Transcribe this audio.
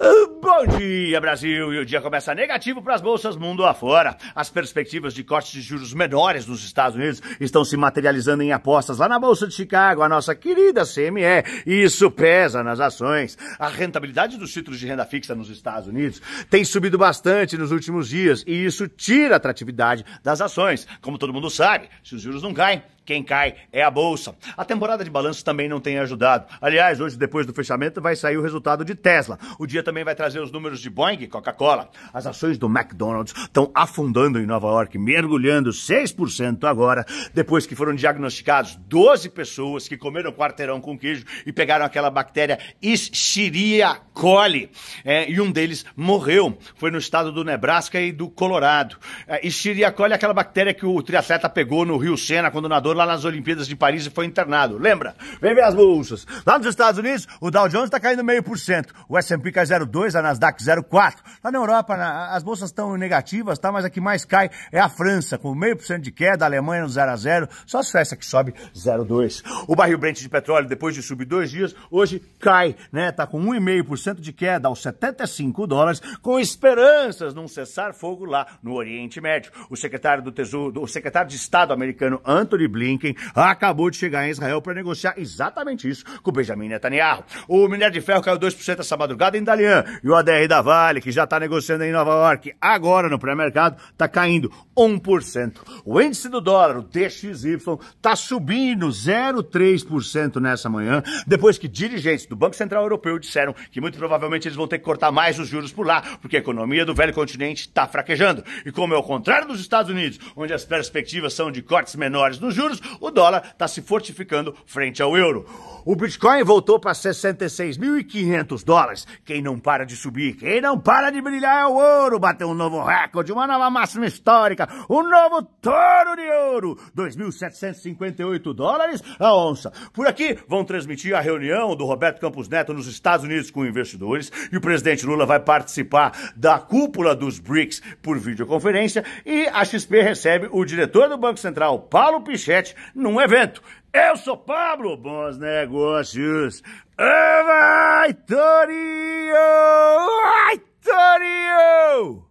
Uh, Bom dia, Brasil! E o dia começa negativo para as bolsas mundo afora. As perspectivas de cortes de juros menores nos Estados Unidos estão se materializando em apostas lá na Bolsa de Chicago, a nossa querida CME. E isso pesa nas ações. A rentabilidade dos títulos de renda fixa nos Estados Unidos tem subido bastante nos últimos dias e isso tira a atratividade das ações. Como todo mundo sabe, se os juros não caem, quem cai é a bolsa. A temporada de balanço também não tem ajudado. Aliás, hoje, depois do fechamento, vai sair o resultado de Tesla. O dia também vai trazer os os números de Boeing e Coca-Cola. As ações do McDonald's estão afundando em Nova York, mergulhando 6% agora, depois que foram diagnosticados 12 pessoas que comeram quarteirão com queijo e pegaram aquela bactéria Escherichia coli. É, e um deles morreu. Foi no estado do Nebraska e do Colorado. É, Escherichia coli é aquela bactéria que o triatleta pegou no Rio Sena quando nadou lá nas Olimpíadas de Paris e foi internado. Lembra? Vem ver as bolsas. Lá nos Estados Unidos, o Dow Jones está caindo meio por cento. O S&P cai 0,2, a Nasdaq Nasdaq 04. Lá na Europa, na, as bolsas estão negativas, tá? Mas a que mais cai é a França, com meio por cento de queda, a Alemanha no 0 a 0, só a Suécia que sobe 0,2. O barril Brent de petróleo, depois de subir dois dias, hoje cai, né? Tá com 1,5% de queda aos 75 dólares, com esperanças num cessar-fogo lá no Oriente Médio. O secretário do Tesouro, o secretário de Estado americano Anthony Blinken acabou de chegar em Israel para negociar exatamente isso com Benjamin Netanyahu. O minério de ferro caiu 2% essa madrugada em Dalian e o DR da Vale, que já está negociando em Nova York, agora no pré-mercado, está caindo 1%. O índice do dólar, o DXY, está subindo 0,3% nessa manhã, depois que dirigentes do Banco Central Europeu disseram que muito provavelmente eles vão ter que cortar mais os juros por lá, porque a economia do velho continente está fraquejando. E como é o contrário dos Estados Unidos, onde as perspectivas são de cortes menores nos juros, o dólar está se fortificando frente ao euro. O Bitcoin voltou para 66.500 dólares. Quem não para de subir quem não para de brilhar é o ouro. Bateu um novo recorde, uma nova máxima histórica, um novo touro de ouro. 2.758 dólares a onça. Por aqui vão transmitir a reunião do Roberto Campos Neto nos Estados Unidos com investidores e o presidente Lula vai participar da cúpula dos BRICS por videoconferência e a XP recebe o diretor do Banco Central, Paulo Pichetti, num evento. Eu sou Pablo, bons negócios. Vai, Torinho! proud of you!